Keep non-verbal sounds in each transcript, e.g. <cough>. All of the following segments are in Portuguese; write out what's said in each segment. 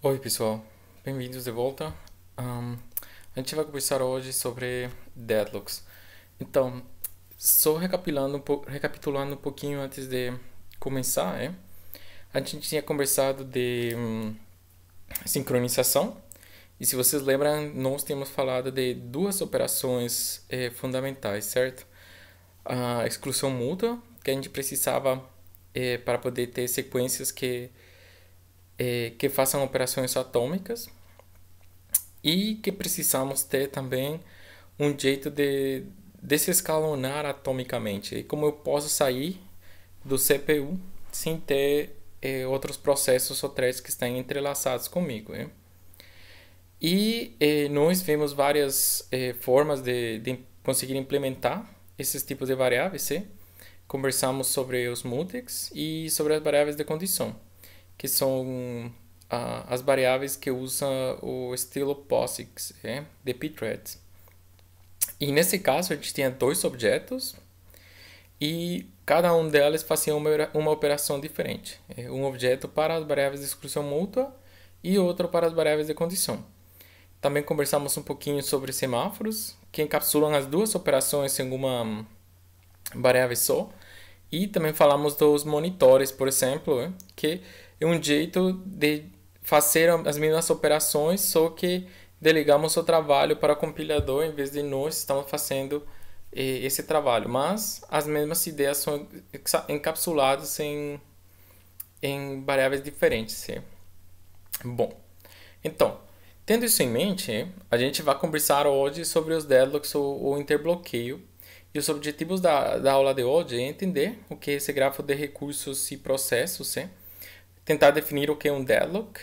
Oi pessoal, bem-vindos de volta. Um, a gente vai conversar hoje sobre deadlocks. Então, só recapitulando, recapitulando um pouquinho antes de começar, é? a gente tinha conversado de um, sincronização. E se vocês lembram, nós tínhamos falado de duas operações eh, fundamentais, certo? A exclusão mútua, que a gente precisava eh, para poder ter sequências que é, que façam operações atômicas e que precisamos ter também um jeito de desescalonar atomicamente. E como eu posso sair do CPU sem ter é, outros processos ou threads que estão entrelaçados comigo. Né? E é, nós vimos várias formas de, de, conseguir implementar esses tipos de variáveis. Né? Conversamos sobre os mutex e sobre as variáveis de condição que são ah, as variáveis que usam o estilo POSIX é? de pthreads. E nesse caso a gente tinha dois objetos e cada um deles fazia uma, uma operação diferente. É, um objeto para as variáveis de exclusão mútua e outro para as variáveis de condição. Também conversamos um pouquinho sobre semáforos, que encapsulam as duas operações em uma variável só. E também falamos dos monitores, por exemplo, né, que é um jeito de fazer as mesmas operações, só que delegamos o trabalho para o compilador em vez de nós estamos fazendo eh, esse trabalho. Mas as mesmas ideias são encapsuladas em, em variáveis diferentes. Bom, então, tendo isso em mente, a gente vai conversar hoje sobre os deadlocks ou, ou interbloqueio e os objetivos da, da aula de hoje é entender o que é esse grafo de recursos e processos é, tentar definir o que é um deadlock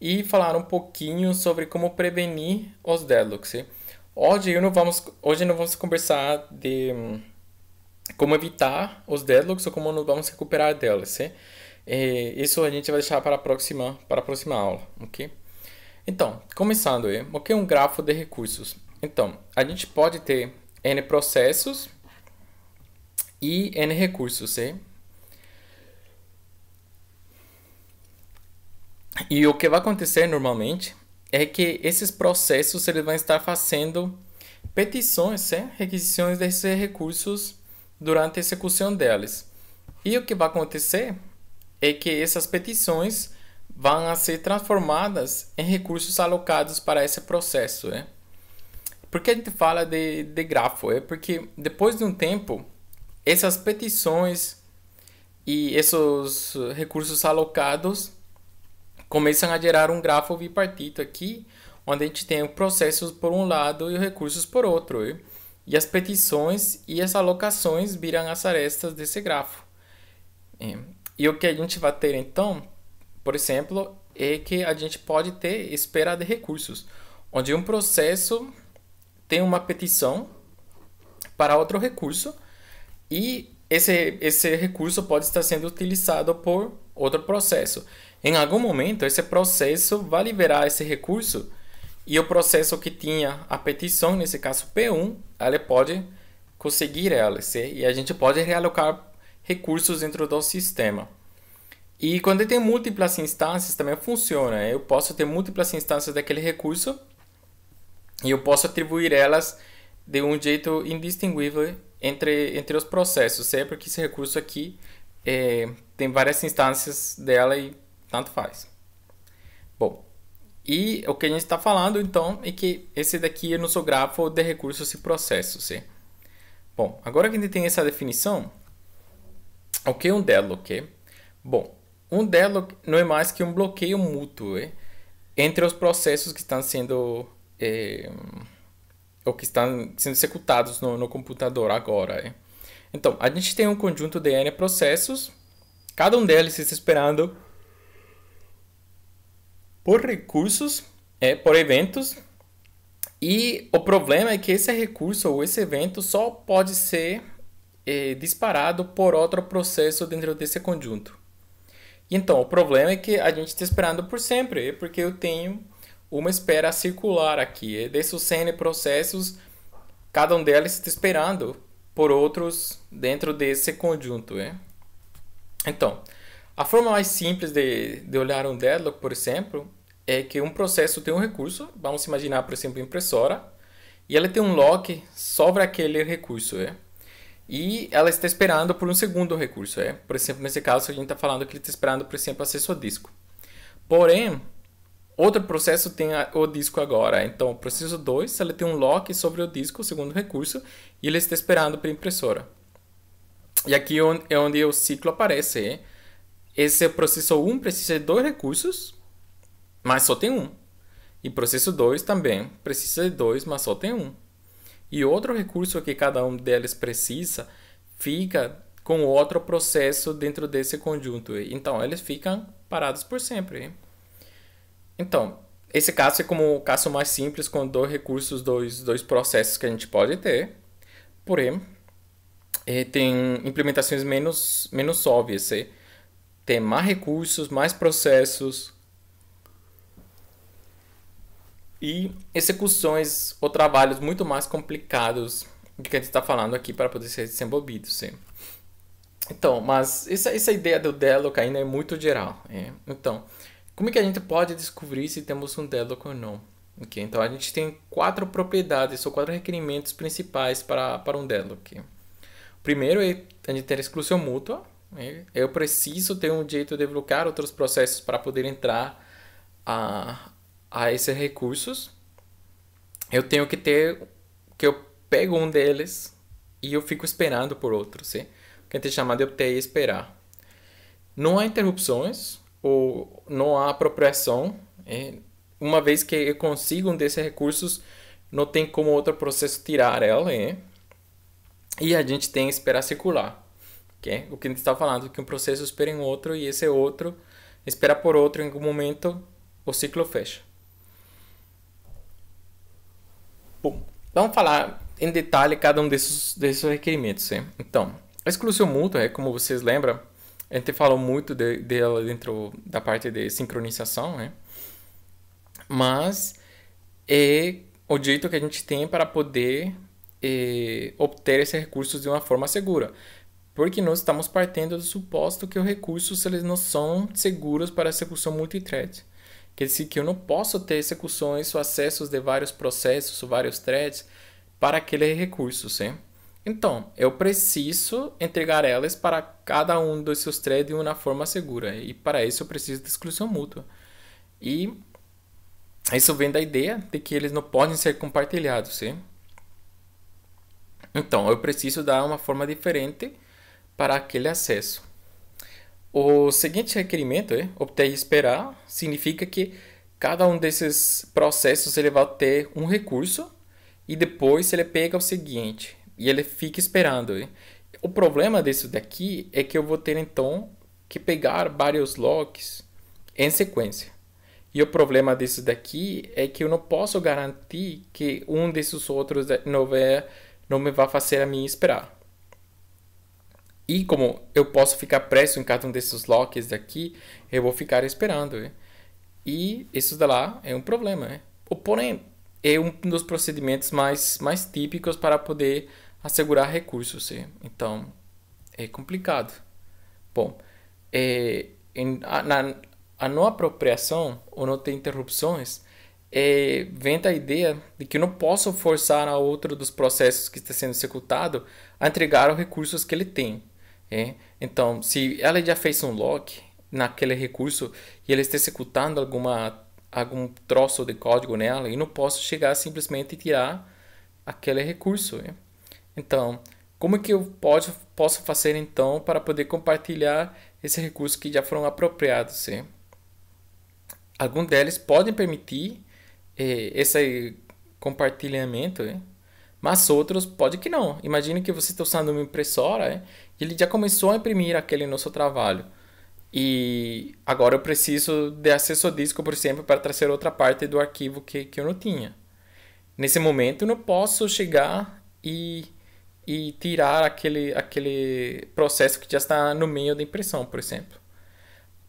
e falar um pouquinho sobre como prevenir os deadlocks. É. Hoje não vamos hoje não vamos conversar de hum, como evitar os deadlocks ou como nós vamos recuperar delas. É. isso a gente vai deixar para a próxima para a próxima aula, ok? Então, começando, o que é um grafo de recursos? Então, a gente pode ter n processos e n recursos, C. E o que vai acontecer normalmente é que esses processos eles vão estar fazendo petições, certo? requisições desses recursos durante a execução deles. E o que vai acontecer é que essas petições vão ser transformadas em recursos alocados para esse processo. Né? Por que a gente fala de, de grafo? É porque depois de um tempo, essas petições e esses recursos alocados começam a gerar um grafo bipartito aqui, onde a gente tem processos por um lado e recursos por outro. E as petições e as alocações viram as arestas desse grafo. É, e o que a gente vai ter então, por exemplo, é que a gente pode ter espera de recursos, onde um processo tem uma petição para outro recurso e esse, esse recurso pode estar sendo utilizado por outro processo. Em algum momento, esse processo vai liberar esse recurso e o processo que tinha a petição, nesse caso P1, ele pode conseguir ela e a gente pode realocar recursos dentro do sistema. E quando tem múltiplas instâncias também funciona. Eu posso ter múltiplas instâncias daquele recurso e eu posso atribuir elas de um jeito indistinguível entre, entre os processos, sempre que esse recurso aqui é, tem várias instâncias dela e tanto faz. Bom, e o que a gente está falando então é que esse daqui é nosso grafo de recursos e processos. E? Bom, agora que a gente tem essa definição, o que é um deadlock? Bom, um deadlock não é mais que um bloqueio mútuo é, entre os processos que estão sendo é, eh, ou que estão sendo executados no, no computador agora. É. Então, a gente tem um conjunto de N processos, cada um deles está esperando por recursos, é, por eventos, e o problema é que esse recurso ou esse evento só pode ser é, disparado por outro processo dentro desse conjunto. E então, o problema é que a gente está esperando por sempre, porque eu tenho uma espera circular aqui. Desses N processos, cada um deles está esperando por outros dentro desse conjunto. Né? Então, a forma mais simples de, de olhar um deadlock, por exemplo, é que um processo tem um recurso, vamos imaginar, por exemplo, impressora, e ela tem um lock sobre aquele recurso. É? E ela está esperando por um segundo recurso. É? Por exemplo, nesse caso, a gente está falando que ele está esperando, por exemplo, acesso ao disco. Porém, Outro processo tem o disco agora. Então, o processo 2 tem um lock sobre o disco, o segundo recurso, e ele está esperando para a impressora. E aqui é, é onde o ciclo aparece. Esse processo 1 um precisa de dois recursos, mas só tem um. E processo 2 também precisa de dois, mas só tem um. E outro recurso que cada um deles precisa fica com outro processo dentro desse conjunto. Então, eles ficam parados por sempre. Então, esse caso é como o caso mais simples com dois recursos, dois, dois processos que a gente pode ter, porém, eh, tem implementações menos, menos óbvias. Eh. tem mais recursos, mais processos. E execuções ou trabalhos muito mais complicados do que a gente está falando aqui para poder ser desenvolvido. Sim. Eh. Então, mas essa, essa ideia do Deloc ainda é muito geral. É. Então, como é que a gente pode descobrir se temos um deadlock ou não? Okay, então a gente tem quatro propriedades ou quatro requerimentos principais para, para um deadlock. Primeiro é a gente ter exclusão mútua. Né? Eu preciso ter um jeito de bloquear outros processos para poder entrar a, a esses recursos. Eu tenho que ter que eu pego um deles e eu fico esperando por outro, sim? O que a gente chama de obter e esperar. Não há interrupções, ou não há apropriação. É, uma vez que consigam desses recursos, não tem como outro processo tirar ela. É, e a gente tem esperar circular. é O que a gente está falando que um processo espera em outro e esse outro espera por outro em algum momento o ciclo fecha. Bom, vamos falar em detalhe cada um desses, desses requerimentos. Hein? É. Então, a exclusão mútua, como vocês lembram, a gente falou muito de, dela dentro da parte de sincronização, né? Mas é o jeito que a gente tem para poder é, obter esses recursos de uma forma segura. Porque nós estamos partindo do suposto que os recursos eles não são seguros para execução multithread. Quer dizer que eu não posso ter execuções ou acessos de vários processos ou vários threads para aqueles recursos. né? Então, eu preciso entregar elas para cada um dos seus threads de uma forma segura. E para isso eu preciso de exclusão mútua. E isso vem da ideia de que eles não podem ser compartilhados, sim? Então, eu preciso dar uma forma diferente para aquele acesso. O seguinte requerimento é obter e esperar significa que cada um desses processos ele vai ter um recurso e depois ele pega o seguinte e ele fica esperando. O problema disso daqui é que eu vou ter então que pegar vários locks em sequência. E o problema disso daqui é que eu não posso garantir que um desses outros não, vai, não me vai fazer a mim esperar. E como eu posso ficar preso em cada um desses locks daqui, eu vou ficar esperando. E isso da lá é um problema. Né? Porém, é um dos procedimentos mais, mais típicos para poder assegurar recursos. Então, é complicado. Bom, é, em, a, na, a não apropriação ou não ter interrupções é, vem da ideia de que eu não posso forçar a outro dos processos que está sendo executado a entregar os recursos que ele tem. É? Então, se ela já fez um lock naquele recurso e ele está executando alguma, algum troço de código nela, eu não posso chegar simplesmente e tirar aquele recurso. É. Então, como é que eu posso, posso fazer então para poder compartilhar esses recursos que já foram apropriados? Sim? Alguns deles podem permitir eh, esse compartilhamento, mas outros pode que não. Imagine que você está usando uma impressora e ele já começou a imprimir aquele nosso trabalho. E agora eu preciso de acesso ao disco, por exemplo, para trazer outra parte do arquivo que, que eu não tinha. Nesse momento eu não posso chegar e e tirar aquele, aquele processo que já está no meio da impressão, por exemplo.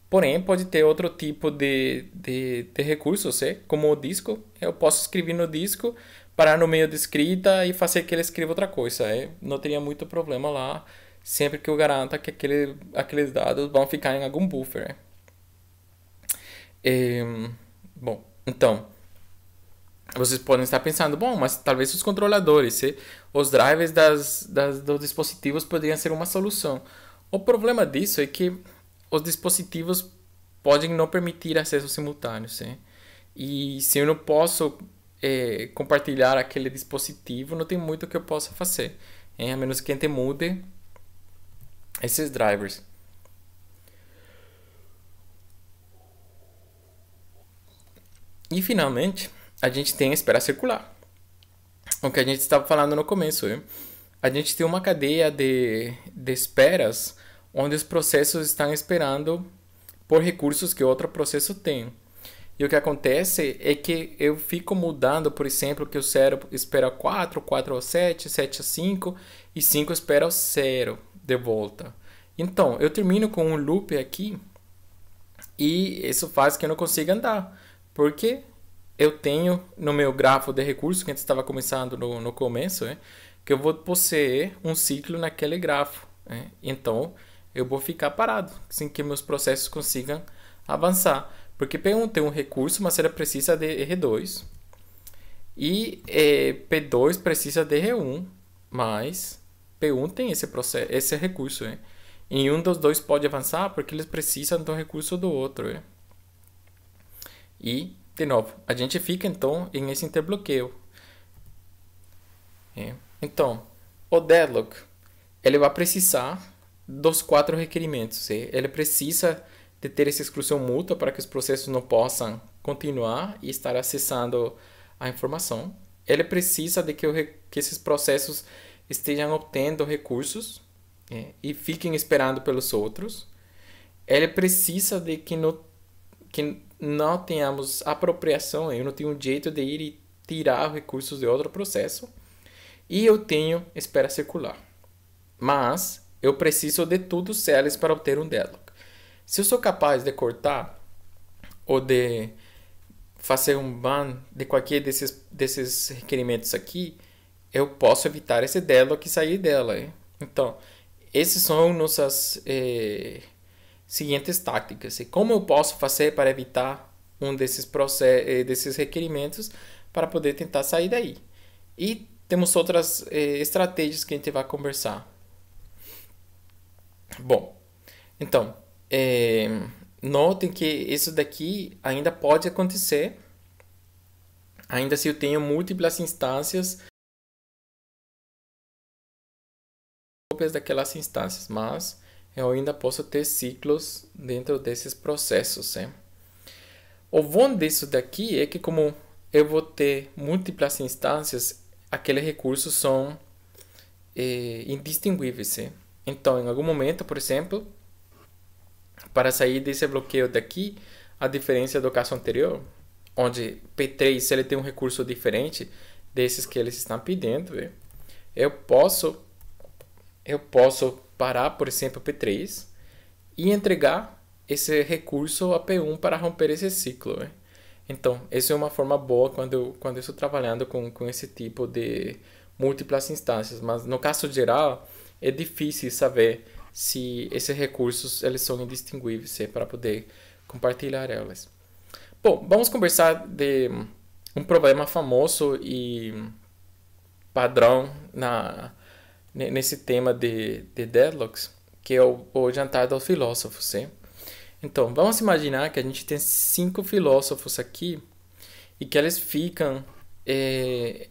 Porém, pode ter outro tipo de, de, de recurso, como o disco. Eu posso escrever no disco, parar no meio de escrita e fazer que ele escreva outra coisa. É, não teria muito problema lá, sempre que eu garanta que aquele, aqueles dados vão ficar em algum buffer. É, bom, então vocês podem estar pensando, bom, mas talvez os controladores, os drivers das, das, dos dispositivos poderiam ser uma solução. O problema disso é que os dispositivos podem não permitir acesso simultâneo. Sim? E se eu não posso é, compartilhar aquele dispositivo, não tem muito que eu possa fazer. Hein? A menos que a gente mude esses drivers. E finalmente, a gente tem a espera circular. O que a gente estava falando no começo. A gente tem uma cadeia de, de esperas onde os processos estão esperando por recursos que outro processo tem. E o que acontece é que eu fico mudando, por exemplo, que o 0 espera 4, 4 ao 7, 7 a 5 e 5 espera o 0 de volta. Então, eu termino com um loop aqui e isso faz que eu não consiga andar. Por quê? eu tenho no meu grafo de recursos, que a gente estava começando no, no começo, é, que eu vou possuir um ciclo naquele grafo. É, então, eu vou ficar parado, sem que meus processos consigam avançar. Porque P1 tem um recurso, mas ela precisa de R2. E é, eh, P2 precisa de R1, mas P1 tem esse, processo, esse recurso. É. E um dos dois pode avançar porque eles precisam do recurso do outro. É. E de novo, a gente fica então em esse interbloqueio. É. Então, o deadlock, ele vai precisar dos quatro requerimentos. É. Ele precisa de ter essa exclusão mútua para que os processos não possam continuar e estar acessando a informação. Ele precisa de que, o, que esses processos estejam obtendo recursos é, e fiquem esperando pelos outros. Ele precisa de que, no, que não tenhamos apropriação, eu não tenho um jeito de ir e tirar recursos de outro processo, e eu tenho espera circular. Mas eu preciso de tudo eles para obter um deadlock. Se eu sou capaz de cortar ou de fazer um ban de qualquer desses, desses requerimentos aqui, eu posso evitar esse deadlock e sair dela. Hein? Então, esses são nossas... Eh seguintes táticas. E como eu posso fazer para evitar um desses, processos, eh, desses requerimentos para poder tentar sair daí? E temos outras eh, estratégias que a gente vai conversar. Bom, então, eh, notem que isso daqui ainda pode acontecer, ainda se eu tenho múltiplas instâncias cópias daquelas instâncias, mas eu ainda posso ter ciclos dentro desses processos. Né? O bom disso daqui é que como eu vou ter múltiplas instâncias, aqueles recursos são eh, indistinguíveis. Né? Então, em algum momento, por exemplo, para sair desse bloqueio daqui, a diferença do caso anterior, onde P3 ele tem um recurso diferente desses que eles estão pedindo, eu posso eu posso parar, por exemplo, P3 e entregar esse recurso a P1 para romper esse ciclo. Né? Então, essa é uma forma boa quando eu, quando eu estou trabalhando com, com esse tipo de múltiplas instâncias, mas no caso geral é difícil saber se esses recursos eles são indistinguíveis é para poder compartilhar elas. Bom, vamos conversar de um problema famoso e padrão na nesse tema de, de deadlocks, que é o, o jantar dos filósofos. Então, vamos imaginar que a gente tem cinco filósofos aqui e que eles ficam é,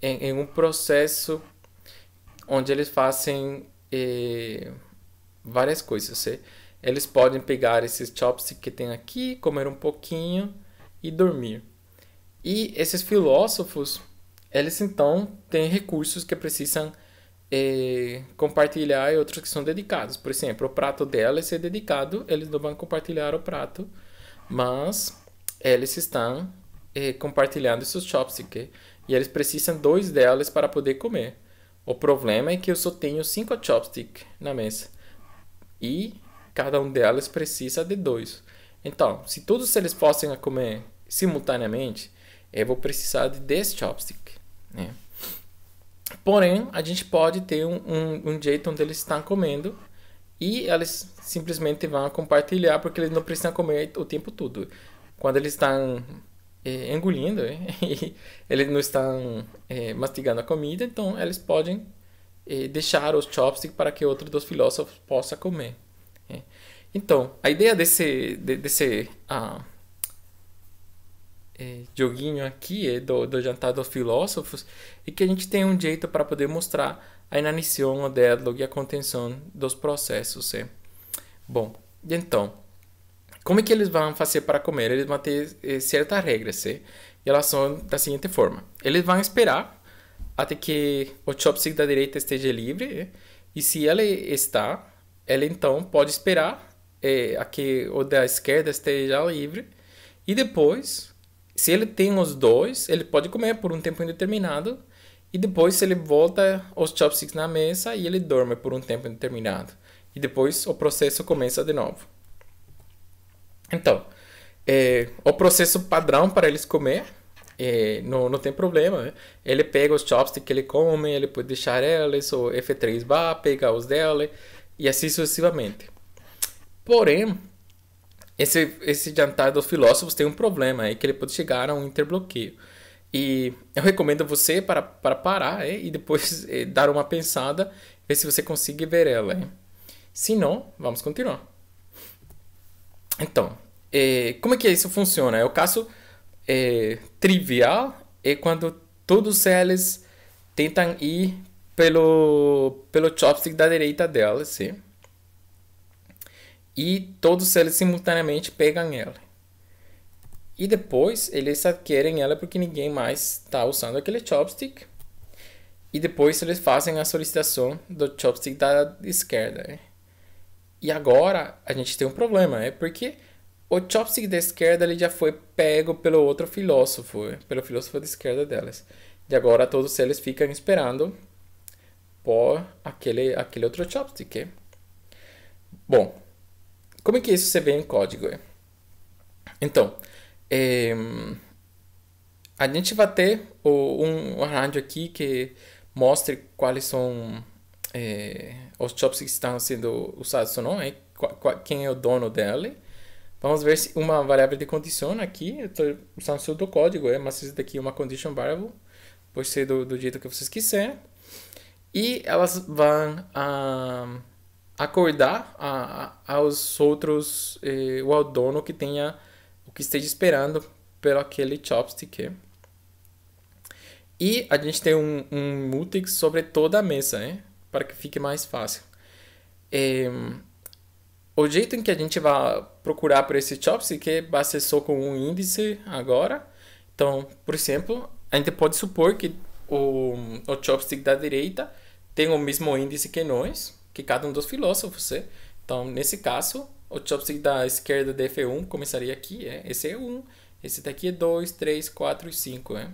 em, em, um processo onde eles fazem é, várias coisas. Eh? Eles podem pegar esses chopsticks que tem aqui, comer um pouquinho e dormir. E esses filósofos, eles então têm recursos que precisam é, compartilhar e outros que são dedicados. Por exemplo, o prato dela é dedicado, eles não vão compartilhar o prato, mas eles estão é, compartilhando seus chopsticks e eles precisam dois delas para poder comer. O problema é que eu só tenho cinco chopsticks na mesa e cada um delas precisa de dois. Então, se todos eles fossem a comer simultaneamente, eu vou precisar de 10 chopsticks. Né? Porém, a gente pode ter um, um, um jeito onde eles estão comendo e eles simplesmente vão compartilhar porque eles não precisam comer o tempo todo. Quando eles estão é, engolindo, é, <laughs> eles não estão é, mastigando a comida, então eles podem deixar os chopsticks para que outro dos filósofos possa comer. Né. Então, a ideia desse, de, desse ah, é, joguinho aqui é, do, do Jantar dos Filósofos e que a gente tem um jeito para poder mostrar a inanição, o diálogo e a contenção dos processos. É. Bom, então, como é que eles vão fazer para comer? Eles vão ter é, certas regras, é, e elas são da seguinte forma: eles vão esperar até que o chopstick da direita esteja livre, é, e se ela está, ela então pode esperar é, a que o da esquerda esteja livre, e depois se ele tem os dois, ele pode comer por um tempo indeterminado e depois ele volta os chopsticks na mesa e ele dorme por um tempo indeterminado. E depois o processo começa de novo. Então, é, o processo padrão para eles comer é, não, não tem problema. Né? Ele pega os chopsticks que ele come, ele pode deixar eles, o F3 vá, pegar os dele e assim sucessivamente. Porém, esse, esse jantar dos filósofos tem um problema, é que ele pode chegar a um interbloqueio. E eu recomendo você para, para parar é, e depois <laughs> é, dar uma pensada, ver se você consegue ver ela. É. Se não, vamos continuar. Então, é, como é que isso funciona? É o caso é, trivial é quando todos eles tentam ir pelo, pelo chopstick da direita dela, sim e todos eles simultaneamente pegam ela. E depois eles adquirem ela porque ninguém mais está usando aquele chopstick. E depois eles fazem a solicitação do chopstick da esquerda. Né? E agora a gente tem um problema, é né? porque o chopstick da esquerda ele já foi pego pelo outro filósofo, né? pelo filósofo da esquerda delas. E agora todos eles ficam esperando por aquele, aquele outro chopstick. Né? Bom, como é que isso se vê em código? É? Então, é, a gente vai ter o, um arranjo aqui que mostre quais são é, os chops que estão sendo usados ou não, é, quem é o dono dele. Vamos ver se uma variável de condição aqui, eu estou usando só do código, é, mas isso daqui é uma condition variable, pode ser do, do jeito que vocês quiserem. E elas vão... Um, ah, acordar a, a, aos outros, eh, ou ao dono que tenha, o que esteja esperando pelo aquele chopstick. E a gente tem um, um mutex sobre toda a mesa, né? Para que fique mais fácil. É, o jeito em que a gente vai procurar por esse chopstick é vai só com um índice agora. Então, por exemplo, a gente pode supor que o, o chopstick da direita tem o mesmo índice que nós que cada um dos filósofos. É? Então, nesse caso, o chopstick da esquerda de F1 começaria aqui. É? Esse é 1, um, esse daqui é 2, 3, 4 e 5. É? Né?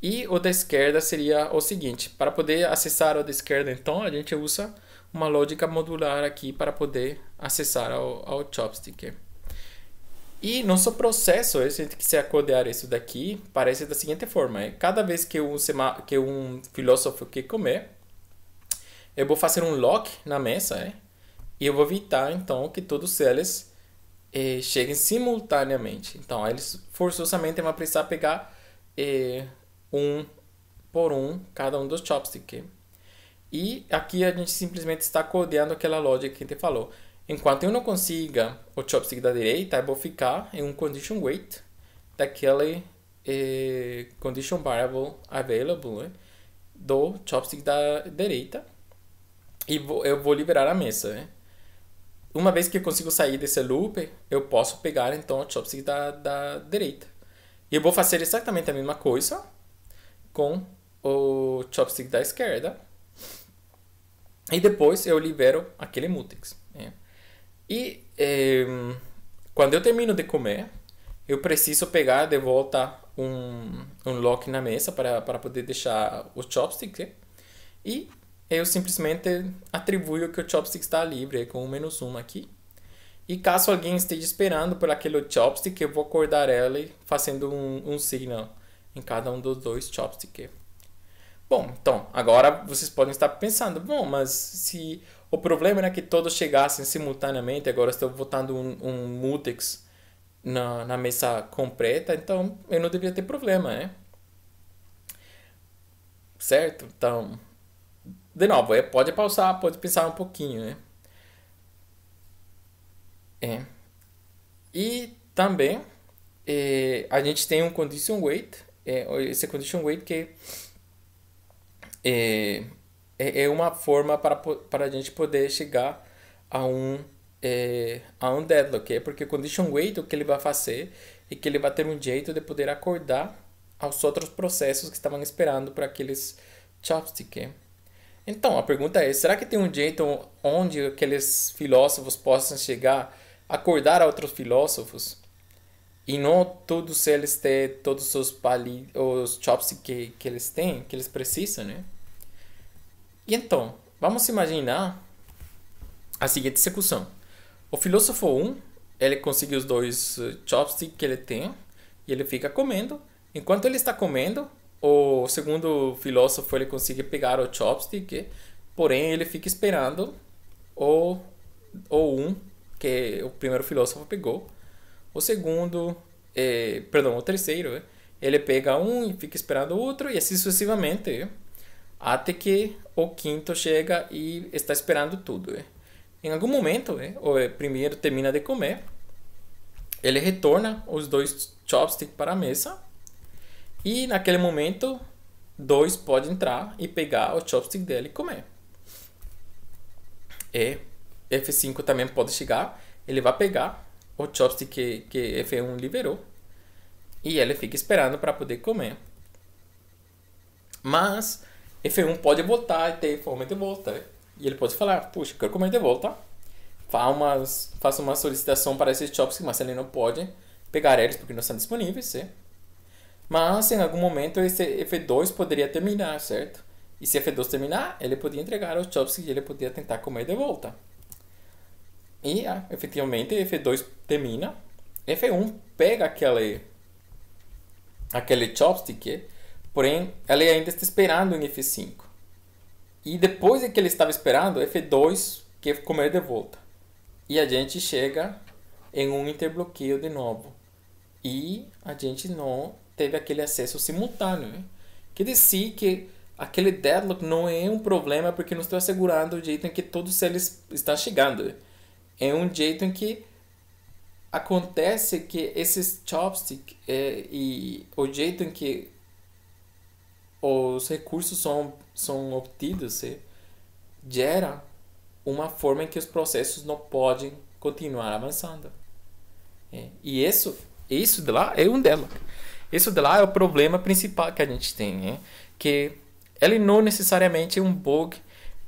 E o da esquerda seria o seguinte: para poder acessar o da esquerda, então, a gente usa uma lógica modular aqui para poder acessar ao, ao chopstick. E nosso processo, é, a gente quiser codear isso daqui, parece da seguinte forma: é? cada vez que um, que um filósofo quer comer, eu vou fazer um lock na mesa, é, E eu vou evitar, então, que todos eles eh, cheguem simultaneamente. Então, eles forçosamente vão precisar pegar eh, um por um, cada um dos chopsticks. E aqui a gente simplesmente está codeando aquela lógica que a gente falou. Enquanto eu não consiga o chopstick da direita, eu vou ficar em um condition weight daquele eh, condition variable available né? do chopstick da direita e vou, eu vou liberar a mesa, né? Uma vez que eu consigo sair desse loop, eu posso pegar então o chopstick da, da direita. E eu vou fazer exatamente a mesma coisa com o chopstick da esquerda. E depois eu libero aquele mutex. Né? E eh, quando eu termino de comer, eu preciso pegar de volta um, um lock na mesa para, para poder deixar o chopstick. Né? E eu simplesmente atribuo que o chopstick está livre com o menos um aqui. E caso alguém esteja esperando por aquele chopstick, eu vou acordar ela fazendo um, um signal em cada um dos dois chopsticks. Bom, então, agora vocês podem estar pensando, bom, mas se o problema era que todos chegassem simultaneamente, agora estou botando um, um mutex na, na mesa completa, então eu não deveria ter problema, né? Certo? Então, de novo, é, pode pausar, pode pensar um pouquinho, né? É. E também é, a gente tem um condition weight, é, esse condition weight que é, é, é uma forma para, para a gente poder chegar a um, é, a um deadlock, é porque condition weight o que ele vai fazer é que ele vai ter um jeito de poder acordar aos outros processos que estavam esperando para aqueles chopsticks. É. Então, a pergunta é: será que tem um jeito onde aqueles filósofos possam chegar a acordar a outros filósofos? E não todos eles ter todos os, pali, os chops que, que eles têm, que eles precisam, né? E então, vamos imaginar a seguinte execução. O filósofo 1, ele consegue os dois eh, chopsticks que ele tem e ele fica comendo. Enquanto ele está comendo, o segundo filósofo ele consegue pegar o chopstick, porém ele fica esperando o, o um que o primeiro filósofo pegou. O segundo, é, perdão, o terceiro, eh, ele pega um e fica esperando o outro, e assim sucessivamente, eh, até que o quinto chega e está esperando tudo. Em algum momento, o primeiro termina de comer, ele retorna os dois chopsticks para a mesa e naquele momento, dois pode entrar e pegar o chopstick dele e comer. E F5 também pode chegar, ele vai pegar o chopstick que, que F1 liberou e ele fica esperando para poder comer. Mas F1 pode voltar e ter fome de volta. E ele pode falar, puxa, quero comer de volta. Faça uma, faça uma solicitação para esses chopsticks, mas ele não pode pegar eles porque não estão disponíveis. Mas em algum momento esse F2 poderia terminar, certo? E se F2 terminar, ele podia entregar os Chomsky e ele podia tentar comer de volta. E ah, efetivamente F2 termina. F1 pega aquele aquele chopstick, porém ele ainda está esperando em F5. E depois que ele estava esperando, F2 quer comer de volta. E a gente chega em um interbloqueio de novo. E a gente não teve aquele acesso simultâneo. Né? Que disse que aquele deadlock não é um problema porque não estou assegurando o jeito em que todos eles estão chegando. É um jeito em que acontece que esses chopsticks é, e o jeito em que os recursos são, são obtidos é, gera uma forma em que os processos não podem continuar avançando. É, e isso, isso de lá é um deadlock. Isso lá é o problema principal que a gente tem, né? que ele não necessariamente é um bug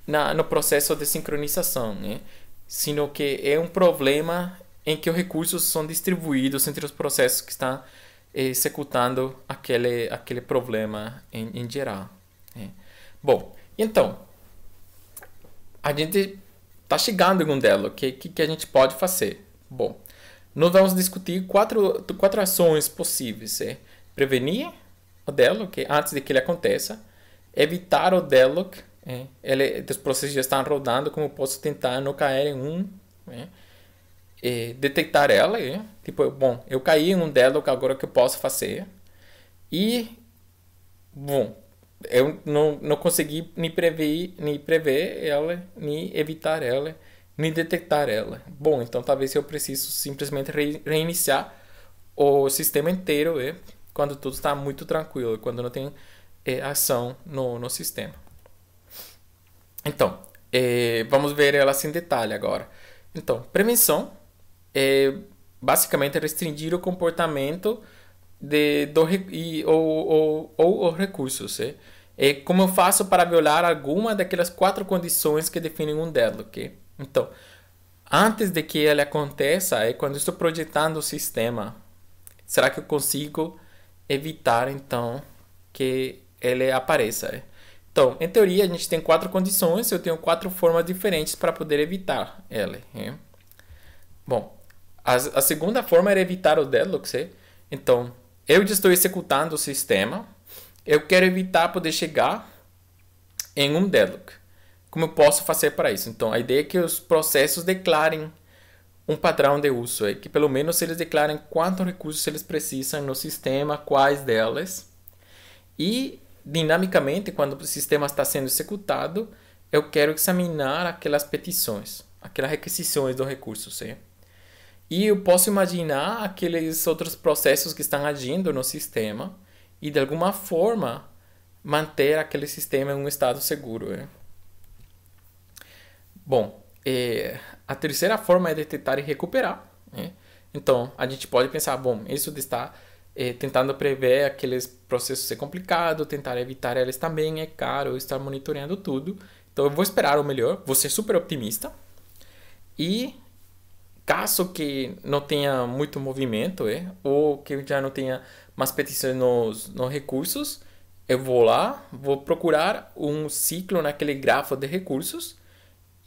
na, no processo de sincronização, né? sino que é um problema em que os recursos são distribuídos entre os processos que estão eh, executando aquele, aquele problema em, em geral. Né? Bom, então, a gente está chegando em um delo, o que, que, a gente pode fazer? Bom, nós vamos discutir quatro, quatro ações possíveis. É? prevenir o deadlock antes de que ele aconteça, evitar o deadlock, é, ele, os processos já estão rodando, como posso tentar não cair em um, é, detectar ela, é, tipo, bom, eu caí em um deadlock, agora o que eu posso fazer? E, bom, eu não, não consegui nem prever, nem prever ela, nem evitar ela, nem detectar ela. Bom, então talvez eu preciso simplesmente reiniciar o sistema inteiro, é, quando tudo está muito tranquilo, quando não tem é, ação no, no sistema. Então, é, vamos ver elas em detalhe agora. Então, prevenção eh, é basicamente restringir o comportamento de, do, e, ou, ou, ou os recursos. É? é? como eu faço para violar alguma daquelas quatro condições que definem um deadlock? Então, antes de que ele aconteça, é quando estou projetando o sistema. Será que eu consigo evitar então que ele apareça. É. Então, em teoria, a gente tem quatro condições, eu tenho quatro formas diferentes para poder evitar ele. É. Bom, a, a, segunda forma era evitar o deadlock. Então, eu estou executando o sistema, eu quero evitar poder chegar em um deadlock. Como eu posso fazer para isso? Então, a ideia é que os processos declarem um padrão de uso, é que pelo menos eles declarem quantos recursos eles precisam no sistema, quais delas. E dinamicamente, quando o sistema está sendo executado, eu quero examinar aquelas petições, aquelas requisições do recurso, sim. E eu posso imaginar aqueles outros processos que estão agindo no sistema e de alguma forma manter aquele sistema em um estado seguro. Né? Bom, é, a terceira forma é detectar e recuperar. Né? Então, a gente pode pensar, bom, isso está é, eh, tentando prever aqueles processos ser complicado, tentar evitar eles também é caro, estar monitoreando tudo. Então, eu vou esperar o melhor, vou ser super otimista. E caso que não tenha muito movimento, é, ou que já não tenha mais petições nos, nos recursos, eu vou lá, vou procurar um ciclo naquele grafo de recursos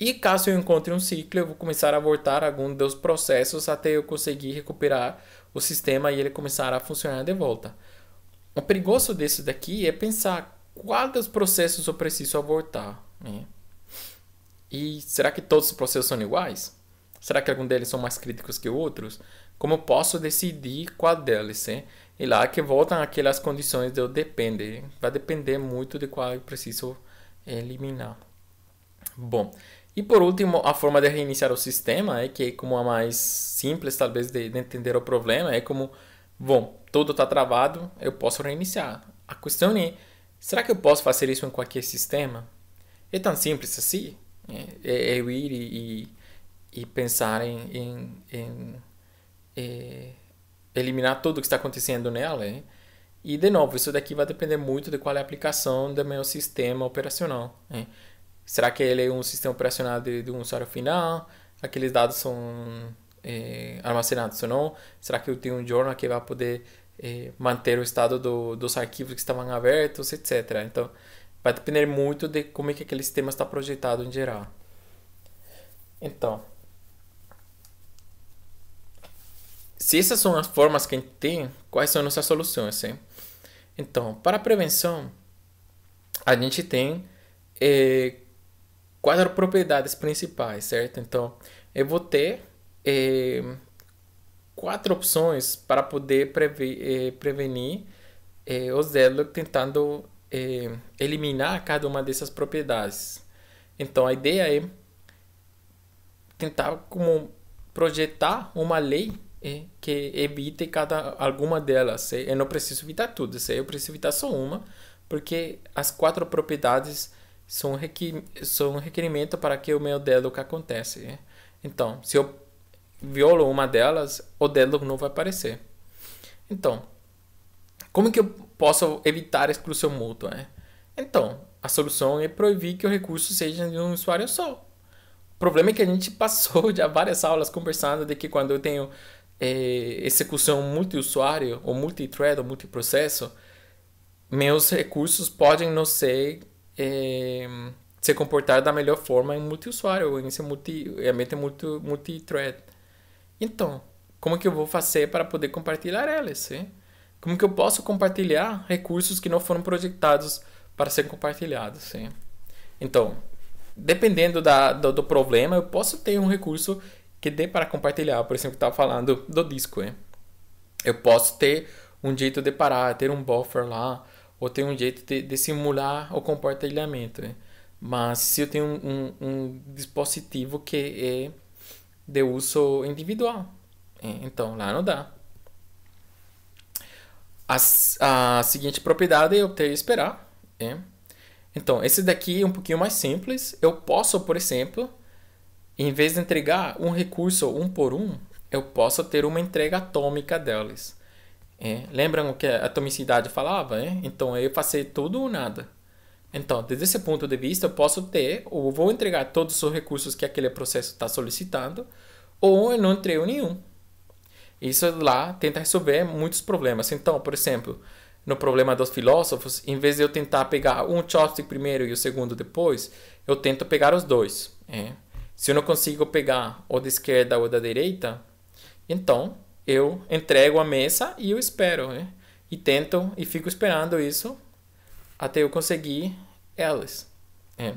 e caso eu encontre um ciclo, eu vou começar a voltar algum dos processos até eu conseguir recuperar o sistema e ele começar a funcionar de volta. O perigoso disso daqui é pensar qual dos processos eu preciso abortar. Né? E será que todos os processos são iguais? Será que algum deles são mais críticos que outros? Como eu posso decidir qual deles? Hein? Né? E lá que voltam aquelas condições de eu depender. Vai depender muito de qual eu preciso eliminar. Bom, e por último, a forma de reiniciar o sistema é que é como a mais simples talvez de, de entender o problema é como, bom, tudo está travado, eu posso reiniciar. A questão é, será que eu posso fazer isso em qualquer sistema? É tão simples assim? É, é, é eu ir e, e pensar em, em, em é, eliminar tudo o que está acontecendo nela? É? E de novo, isso daqui vai depender muito de qual é a aplicação do meu sistema operacional será que ele é um sistema operacional de, de um usuário final? Aqueles dados são eh, armazenados ou não? Será que eu tenho um journal que vai poder eh, manter o estado do, dos arquivos que estavam abertos, etc. Então, vai depender muito de como é que aquele sistema está projetado em geral. Então, se essas são as formas que a gente tem, quais são nossas soluções? Hein? Então, para a prevenção, a gente tem eh, quatro propriedades principais, certo? Então, eu vou ter é, quatro opções para poder prever, eh, é, prevenir é, os Zedlock tentando eliminar cada uma dessas propriedades. Então, a ideia é tentar como projetar uma lei que evite cada alguma delas. Eu não preciso evitar tudo, eu preciso evitar só uma, porque as quatro propriedades são, requi são requerimento para que o meu deadlock aconteça. acontece. Né? Então, se eu violo uma delas, o deadlock não vai aparecer. Então, como que eu posso evitar a exclusão mútua? Né? Então, a solução é proibir que o recurso seja de um usuário só. O problema é que a gente <laughs> passou já várias aulas conversando de que quando eu tenho é, execução multiusuário, ou multithread, ou multiprocesso, meus recursos podem não ser é, se comportar da melhor forma em multiusuário, em seu multi, ambiente multi, multi-thread. Então, como que eu vou fazer para poder compartilhar elas? Sim? Como que eu posso compartilhar recursos que não foram projetados para ser compartilhados? Sim? Então, dependendo da, do, do, problema, eu posso ter um recurso que dê para compartilhar. Por exemplo, que estava falando do disco. Hein? Eu posso ter um jeito de parar, ter um buffer lá, ou tem um jeito de, de simular o compartilhamento. Né? Mas se eu tenho um, um, um, dispositivo que é de uso individual, é, então lá não dá. A, a seguinte propriedade é eu teria que esperar. É? Então, esse daqui é um pouquinho mais simples. Eu posso, por exemplo, em vez de entregar um recurso um por um, eu posso ter uma entrega atômica deles. É, lembram o que a atomicidade falava? É? Então eu passei tudo ou nada. Então, desde esse ponto de vista, eu posso ter, ou vou entregar todos os recursos que aquele processo está solicitando, ou eu não entrego nenhum. Isso lá tenta resolver muitos problemas. Então, por exemplo, no problema dos filósofos, em vez de eu tentar pegar um chopstick primeiro e o segundo depois, eu tento pegar os dois. É. Se eu não consigo pegar o da esquerda ou da direita, então eu entrego a mesa e eu espero, né? E tento e fico esperando isso até eu conseguir elas. É.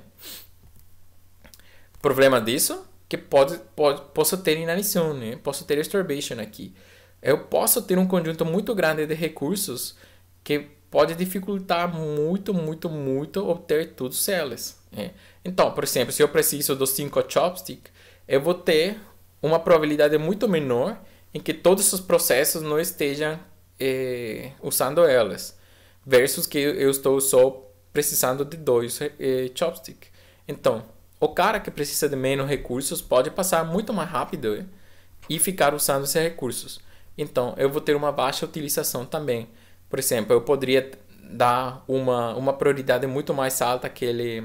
Problema disso que pode, pode posso ter inanição, né? Posso ter starvation aqui. Eu posso ter um conjunto muito grande de recursos que pode dificultar muito, muito, muito obter todos eles. É. Então, por exemplo, se eu preciso dos cinco chopsticks, eu vou ter uma probabilidade muito menor em que todos os processos não estejam eh, usando elas, versus que eu estou só precisando de dois eh, chopsticks. Então, o cara que precisa de menos recursos pode passar muito mais rápido eh, e ficar usando esses recursos. Então, eu vou ter uma baixa utilização também. Por exemplo, eu poderia dar uma, uma prioridade muito mais alta àquele,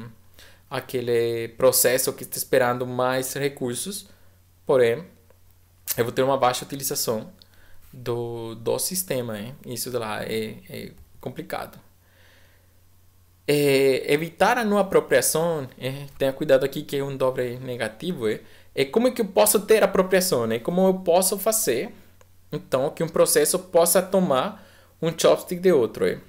àquele processo que está esperando mais recursos, porém eu vou ter uma baixa utilização do, do sistema. Hein? Né? Isso lá é, é complicado. É, evitar a não apropriação, é, tenha cuidado aqui que é um dobre negativo, é, é como é que eu posso ter apropriação, né? como eu posso fazer, então, que um processo possa tomar um chopstick de outro. É.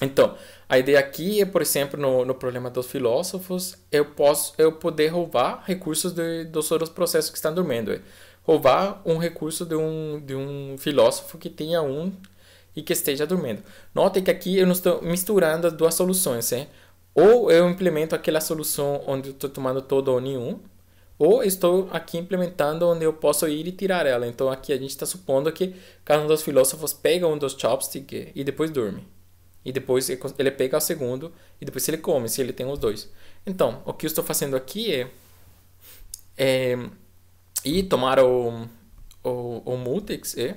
Então, a ideia aqui é, por exemplo, no, no problema dos filósofos, eu posso eu poder roubar recursos de, dos outros processos que estão dormindo. É roubar um recurso de um, de um filósofo que tenha um e que esteja dormindo. Notem que aqui eu não estou misturando as duas soluções. Hein? Ou eu implemento aquela solução onde eu estou tomando todo ou nenhum, ou estou aqui implementando onde eu posso ir e tirar ela. Então aqui a gente está supondo que cada um dos filósofos pega um dos chopsticks e depois dorme. E depois ele pega o segundo e depois ele come, se ele tem os dois. Então, o que eu estou fazendo aqui é, é e tomar o, o, o Mutex é.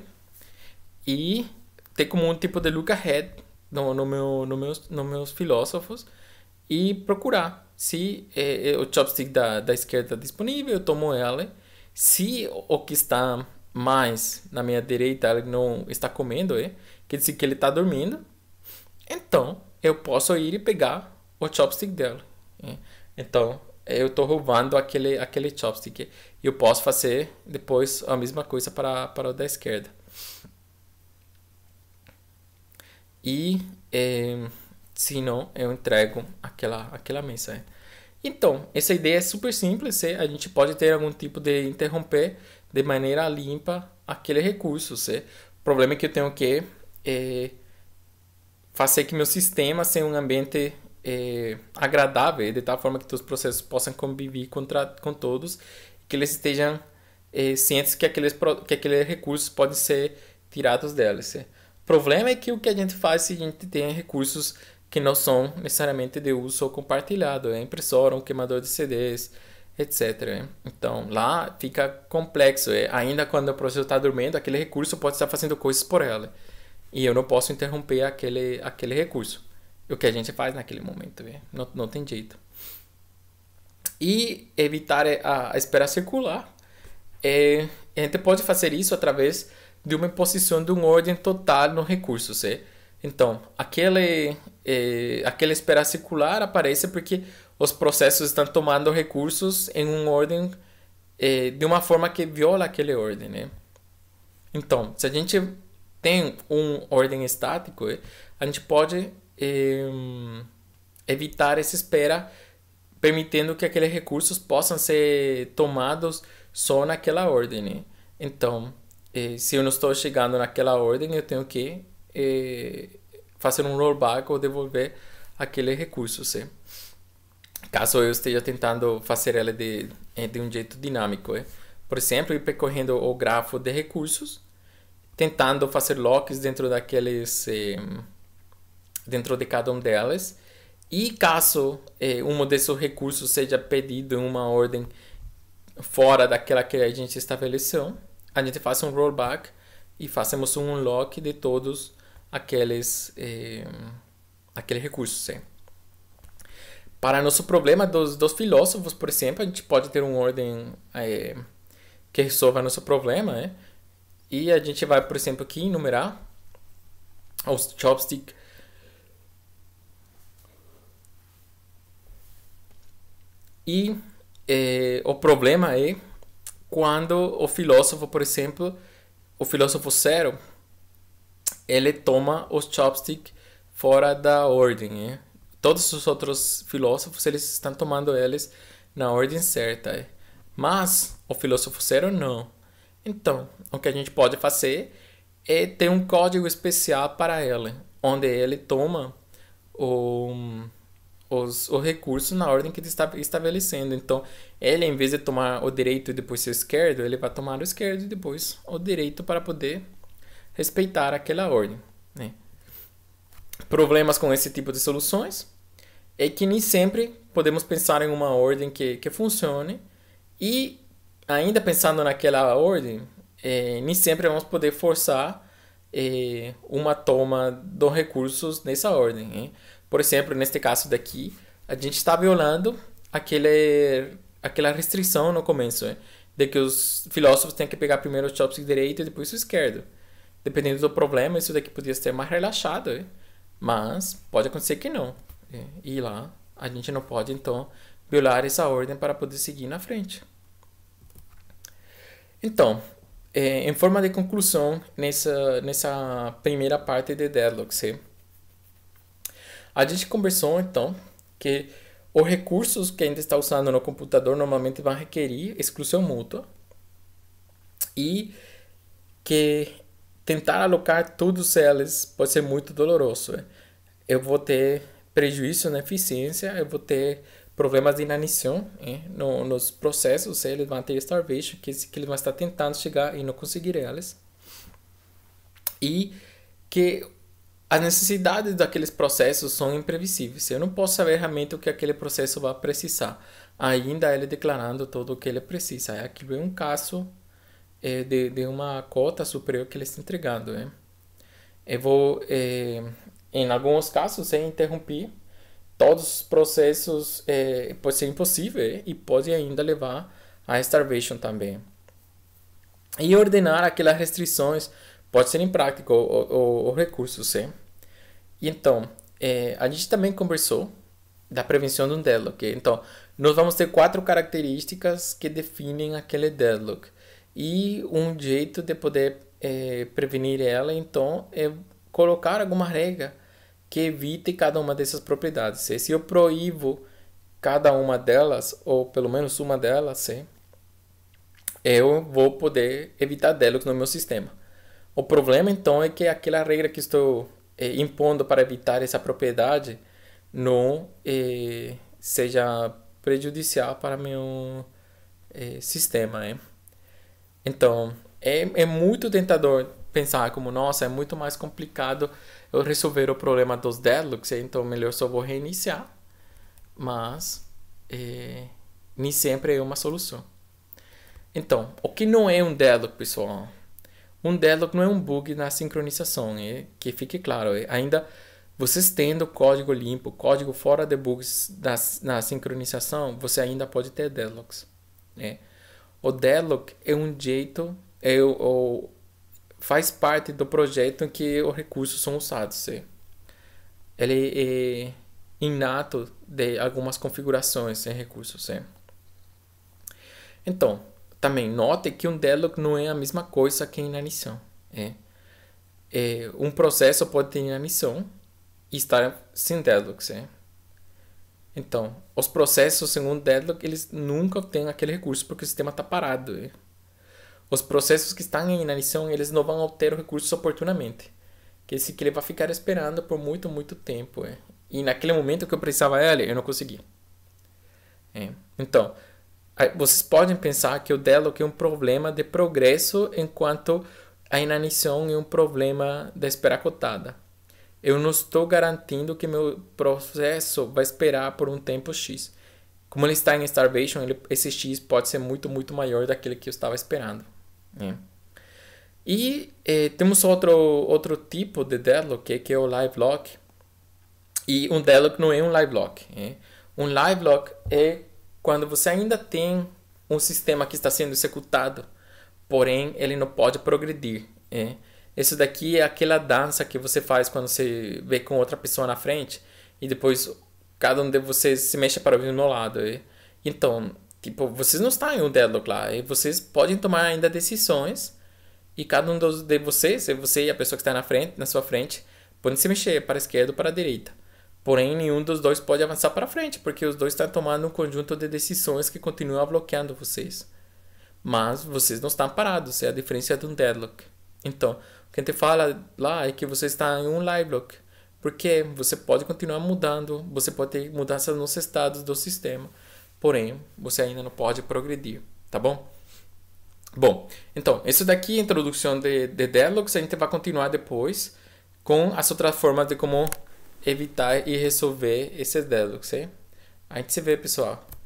e e ter como um tipo de look-ahead no, no, meu, no meus, no meus filósofos e procurar se é, é o chopstick da, da esquerda disponível, eu tomo ela. Se o que está mais na minha direita ele não está comendo, é, quer dizer que ele está dormindo, então eu posso ir e pegar o chopstick dela. É. Então eu estou roubando aquele, aquele chopstick. E eu posso fazer depois a mesma coisa para, para o da esquerda. E é, se não, eu entrego aquela, aquela mensagem. Né? Então, essa ideia é super simples. Né? A gente pode ter algum tipo de interromper de maneira limpa aquele recurso. Né? O problema é que eu tenho que é, fazer que meu sistema seja um ambiente é, agradável, de tal forma que todos os processos possam conviver contra, com todos que eles estejam eh, cientes que aqueles, que aqueles recursos podem ser tirados deles. O problema é que o que a gente faz se a gente tem recursos que não são necessariamente de uso ou compartilhado, é impressora, um queimador de CDs, etc. Né? Então lá fica complexo, é, ainda quando o professor está dormindo, aquele recurso pode estar fazendo coisas por ela e eu não posso interromper aquele, aquele recurso. O que a gente faz naquele momento, é, não, não tem jeito e evitar é, a, espera circular. É, a gente pode fazer isso através de uma imposição de uma ordem total nos recursos. É? Então, aquele, é, aquele espera circular aparece porque os processos estão tomando recursos em uma ordem é, de uma forma que viola aquele ordem. Né? Então, se a gente tem um ordem estático, é, a gente pode é, evitar essa espera permitindo que aqueles recursos possam ser tomados só naquela ordem. Né? Então, eh, se eu não estou chegando naquela ordem, eu tenho que eh, fazer um rollback ou devolver aquele recurso. Caso eu esteja tentando fazer ela de, eh, de um jeito dinâmico. Por exemplo, ir percorrendo o grafo de recursos, tentando fazer locks dentro daqueles. dentro de cada um delas e caso eh, é, um desses recursos seja pedido em uma ordem fora daquela que a gente estabeleceu, a gente faz um rollback e fazemos um unlock de todos aqueles eh, aquele recurso. Para nosso problema dos, dos filósofos, por exemplo, a gente pode ter uma ordem eh, que resolva nosso problema, né? E a gente vai, por exemplo, aqui enumerar os chopsticks E eh, o problema é quando o filósofo, por exemplo, o filósofo zero, ele toma os chopsticks fora da ordem. Eh. Todos os outros filósofos, eles estão tomando eles na ordem certa. Eh. Mas o filósofo zero não. Então, o que a gente pode fazer é ter um código especial para ele, onde ele toma o os, o recurso na ordem que ele está estabelecendo. Então, ele, em vez de tomar o direito e depois o esquerdo, ele vai tomar o esquerdo e depois o direito para poder respeitar aquela ordem. Né? Problemas com esse tipo de soluções é que nem sempre podemos pensar em uma ordem que, que funcione e, ainda pensando naquela ordem, é, nem sempre vamos poder forçar é, uma toma dos recursos nessa ordem. Né? Por exemplo, neste caso daqui, a gente está violando aquele, aquela restrição no começo, né? de que os filósofos têm que pegar primeiro o chopstick direito e depois o esquerdo. Dependendo do problema, isso daqui podia ser mais relaxado, né? mas pode acontecer que não. Né? E lá, a gente não pode, então, violar essa ordem para poder seguir na frente. Então, eh, em forma de conclusão, nessa, nessa primeira parte de Deadlock, a gente conversou então que os recursos que a gente está usando no computador normalmente vão requerir exclusão mútua e que tentar alocar todos eles pode ser muito doloroso. Né? Eu vou ter prejuízo na eficiência, eu vou ter problemas de inanição no, nos processos, eles vão ter starvation, que, que eles vão estar tentando chegar e não conseguir eles. E que as necessidades daqueles processos são imprevisíveis. Eu não posso saber realmente o que aquele processo vai precisar. Ainda ele declarando tudo o que ele precisa. É aquilo é um caso é, de, de uma cota superior que ele está entregando. Né? Eu vou, é, em alguns casos, é interromper todos os processos. É, pode ser impossível é, e pode ainda levar à starvation também. E ordenar aquelas restrições pode ser imprático o, o, o recurso, então, é, a gente também conversou da prevenção de um deadlock. Então, nós vamos ter quatro características que definem aquele deadlock. E um jeito de poder é, prevenir ela, então, é colocar alguma regra que evite cada uma dessas propriedades. Se eu proíbo cada uma delas, ou pelo menos uma delas, eu vou poder evitar deadlocks no meu sistema. O problema então é que aquela regra que estou eh, impondo para evitar essa propriedade não eh, seja prejudicial para meu eh, sistema, né? Então, é, é muito tentador pensar como, nossa, é muito mais complicado eu resolver o problema dos deadlocks, então melhor só vou reiniciar. Mas nem sempre é uma solução. Então, o que não é um deadlock, pessoal? Um deadlock não é um bug na sincronização, é que fique claro. É, ainda vocês tendo código limpo, código fora de bugs na, na sincronização, você ainda pode ter deadlocks. Né? O deadlock é um jeito, é faz parte do projeto em que os recursos são usados. É. Ele é inato de algumas configurações em recursos. É. Então, também note que um deadlock não é a mesma coisa que inanição. É. é um processo pode ter inanição e estar sem deadlocks. É. Então, os processos sem um deadlock eles nunca têm aquele recurso porque o sistema está parado. É. Os processos que estão em inanição, eles não vão alterar o recurso oportunamente. Que esse que ele vai ficar esperando por muito, muito tempo. É. E naquele momento que eu precisava dele, eu não consegui. É. Então, vocês podem pensar que o diálogo é um problema de progresso, enquanto a inanição é um problema da cotada Eu não estou garantindo que meu processo vai esperar por um tempo X. Como ele está em starvation, ele, esse X pode ser muito, muito maior daquele que eu estava esperando. Né? E eh, temos outro, outro tipo de deadlock, é, que é o live lock. E um deadlock não é um live lock. Né? Um live lock é quando você ainda tem um sistema que está sendo executado, porém ele não pode progredir. É? Isso daqui é aquela dança que você faz quando você vê com outra pessoa na frente e depois cada um de vocês se mexe para o mesmo lado. É? Então, tipo, vocês não estão em um deadlock lá, e é. vocês podem tomar ainda decisões e cada um de vocês, é você e a pessoa que está na frente, na sua frente, podem se mexer para a esquerda ou para a direita. Porém, nenhum dos dois pode avançar para frente, porque os dois estão tomando um conjunto de decisões que continuam bloqueando vocês. Mas vocês não estão parados, é a diferença de um deadlock. Então, o que a gente fala lá é que você está em um live block, porque você pode continuar mudando, você pode ter mudanças nos estados do sistema, porém, você ainda não pode progredir, tá bom? Bom, então, isso daqui é a introdução de, de deadlocks, a gente vai continuar depois com as outras formas de como evitar e resolver esses deadlocks, hein? A gente se vê, pessoal.